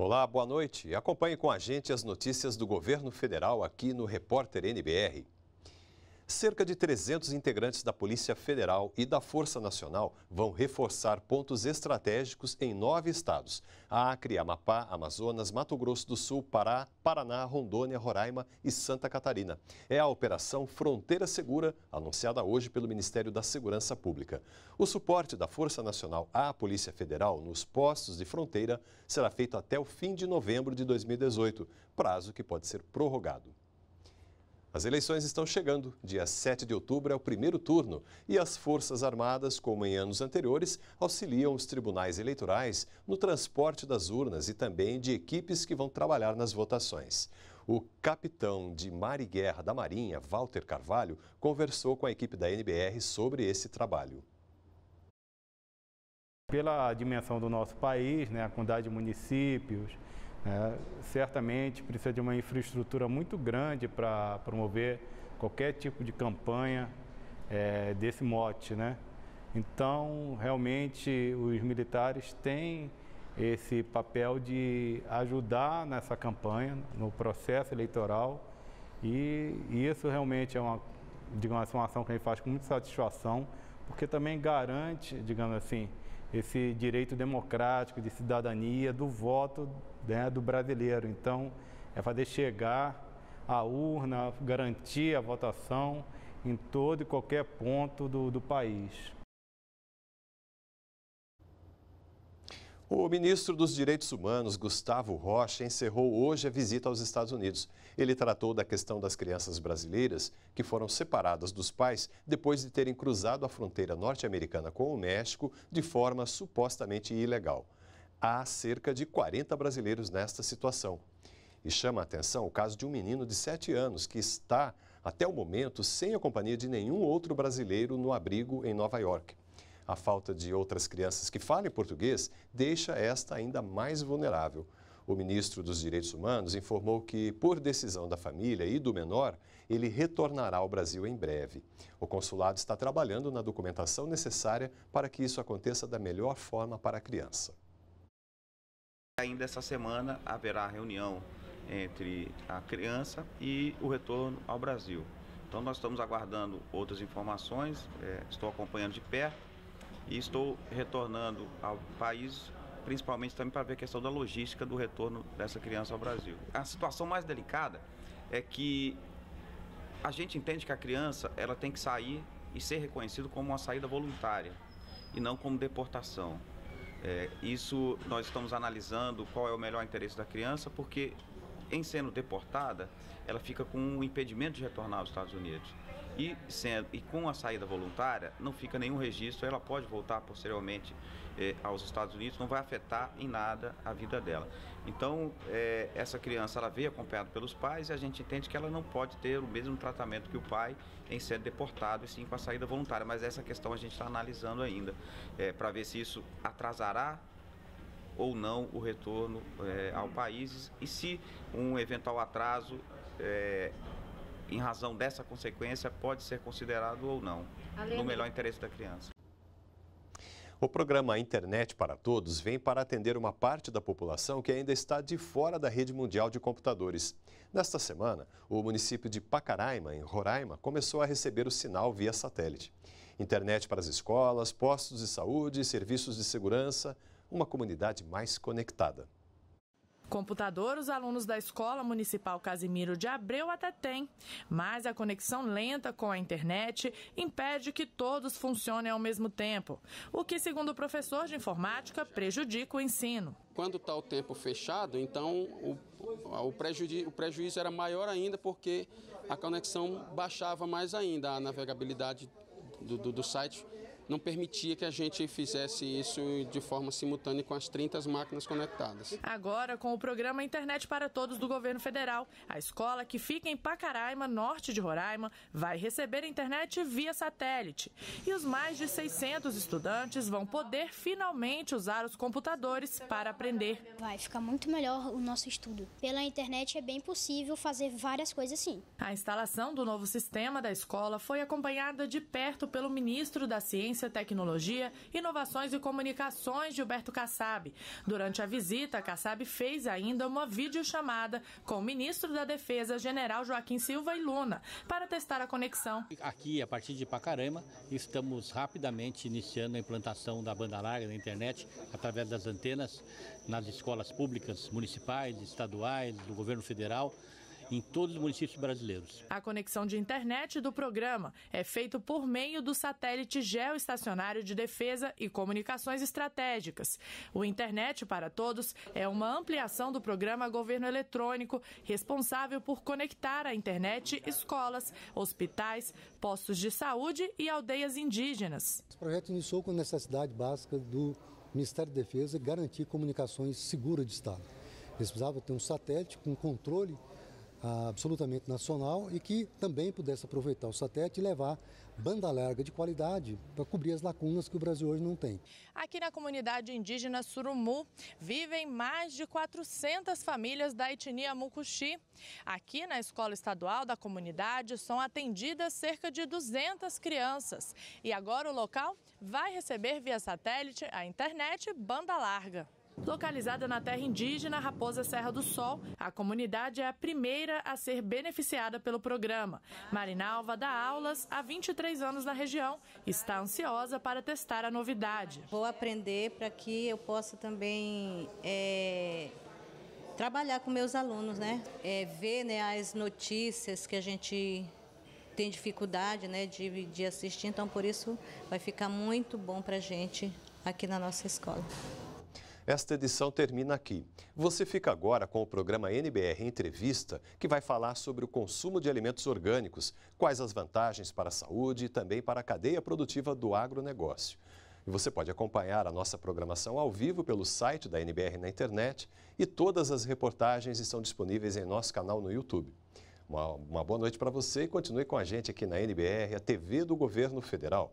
Olá, boa noite. Acompanhe com a gente as notícias do governo federal aqui no Repórter NBR. Cerca de 300 integrantes da Polícia Federal e da Força Nacional vão reforçar pontos estratégicos em nove estados: Acre, Amapá, Amazonas, Mato Grosso do Sul, Pará, Paraná, Rondônia, Roraima e Santa Catarina. É a Operação Fronteira Segura, anunciada hoje pelo Ministério da Segurança Pública. O suporte da Força Nacional à Polícia Federal nos postos de fronteira será feito até o fim de novembro de 2018, prazo que pode ser prorrogado. As eleições estão chegando. Dia 7 de outubro é o primeiro turno e as Forças Armadas, como em anos anteriores, auxiliam os tribunais eleitorais no transporte das urnas e também de equipes que vão trabalhar nas votações. O capitão de mar e guerra da Marinha, Walter Carvalho, conversou com a equipe da NBR sobre esse trabalho. Pela dimensão do nosso país, né, a quantidade de municípios, é, certamente precisa de uma infraestrutura muito grande para promover qualquer tipo de campanha é, desse mote, né? Então, realmente, os militares têm esse papel de ajudar nessa campanha, no processo eleitoral, e, e isso realmente é uma, digamos assim, uma ação que a gente faz com muita satisfação, porque também garante, digamos assim, esse direito democrático de cidadania do voto né, do brasileiro. Então, é fazer chegar a urna, garantir a votação em todo e qualquer ponto do, do país. O ministro dos Direitos Humanos, Gustavo Rocha, encerrou hoje a visita aos Estados Unidos. Ele tratou da questão das crianças brasileiras que foram separadas dos pais depois de terem cruzado a fronteira norte-americana com o México de forma supostamente ilegal. Há cerca de 40 brasileiros nesta situação. E chama a atenção o caso de um menino de 7 anos que está, até o momento, sem a companhia de nenhum outro brasileiro no abrigo em Nova York. A falta de outras crianças que falem português deixa esta ainda mais vulnerável. O ministro dos Direitos Humanos informou que, por decisão da família e do menor, ele retornará ao Brasil em breve. O consulado está trabalhando na documentação necessária para que isso aconteça da melhor forma para a criança. Ainda essa semana haverá reunião entre a criança e o retorno ao Brasil. Então, nós estamos aguardando outras informações, eh, estou acompanhando de perto e estou retornando ao país principalmente também para ver a questão da logística do retorno dessa criança ao Brasil. A situação mais delicada é que a gente entende que a criança ela tem que sair e ser reconhecido como uma saída voluntária e não como deportação. É, isso nós estamos analisando qual é o melhor interesse da criança, porque em sendo deportada, ela fica com um impedimento de retornar aos Estados Unidos. E, e com a saída voluntária, não fica nenhum registro, ela pode voltar posteriormente eh, aos Estados Unidos, não vai afetar em nada a vida dela. Então, eh, essa criança ela veio acompanhada pelos pais e a gente entende que ela não pode ter o mesmo tratamento que o pai em ser deportado e sim com a saída voluntária. Mas essa questão a gente está analisando ainda, eh, para ver se isso atrasará ou não o retorno eh, ao país e se um eventual atraso eh, em razão dessa consequência, pode ser considerado ou não, Além... no melhor interesse da criança. O programa Internet para Todos vem para atender uma parte da população que ainda está de fora da rede mundial de computadores. Nesta semana, o município de Pacaraima, em Roraima, começou a receber o sinal via satélite. Internet para as escolas, postos de saúde, serviços de segurança, uma comunidade mais conectada. Computador, os alunos da Escola Municipal Casimiro de Abreu até têm, mas a conexão lenta com a internet impede que todos funcionem ao mesmo tempo, o que, segundo o professor de informática, prejudica o ensino. Quando está o tempo fechado, então o, o, prejuízo, o prejuízo era maior ainda porque a conexão baixava mais ainda, a navegabilidade do, do, do site não permitia que a gente fizesse isso de forma simultânea com as 30 máquinas conectadas. Agora, com o programa Internet para Todos do governo federal, a escola que fica em Pacaraima, norte de Roraima, vai receber internet via satélite. E os mais de 600 estudantes vão poder finalmente usar os computadores para aprender. Vai ficar muito melhor o nosso estudo. Pela internet é bem possível fazer várias coisas sim. A instalação do novo sistema da escola foi acompanhada de perto pelo ministro da Ciência Ciência, Tecnologia, Inovações e Comunicações, Gilberto Kassab. Durante a visita, Kassab fez ainda uma videochamada com o ministro da Defesa, general Joaquim Silva e Luna, para testar a conexão. Aqui, a partir de Pacarema, estamos rapidamente iniciando a implantação da banda larga da internet através das antenas nas escolas públicas, municipais, estaduais, do governo federal em todos os municípios brasileiros. A conexão de internet do programa é feita por meio do satélite geoestacionário de defesa e comunicações estratégicas. O Internet para Todos é uma ampliação do programa Governo Eletrônico, responsável por conectar à internet escolas, hospitais, postos de saúde e aldeias indígenas. Esse projeto iniciou com a necessidade básica do Ministério da Defesa garantir comunicações seguras de Estado. Eles precisavam ter um satélite com controle ah, absolutamente nacional e que também pudesse aproveitar o satélite e levar banda larga de qualidade para cobrir as lacunas que o Brasil hoje não tem. Aqui na comunidade indígena Surumu vivem mais de 400 famílias da etnia Mucuxi. Aqui na escola estadual da comunidade são atendidas cerca de 200 crianças e agora o local vai receber via satélite a internet banda larga. Localizada na terra indígena Raposa Serra do Sol, a comunidade é a primeira a ser beneficiada pelo programa. Marinalva dá aulas há 23 anos na região e está ansiosa para testar a novidade. Vou aprender para que eu possa também é, trabalhar com meus alunos, né? É, ver né, as notícias que a gente tem dificuldade né, de, de assistir, então por isso vai ficar muito bom para a gente aqui na nossa escola. Esta edição termina aqui. Você fica agora com o programa NBR Entrevista, que vai falar sobre o consumo de alimentos orgânicos, quais as vantagens para a saúde e também para a cadeia produtiva do agronegócio. E você pode acompanhar a nossa programação ao vivo pelo site da NBR na internet e todas as reportagens estão disponíveis em nosso canal no YouTube. Uma, uma boa noite para você e continue com a gente aqui na NBR, a TV do Governo Federal.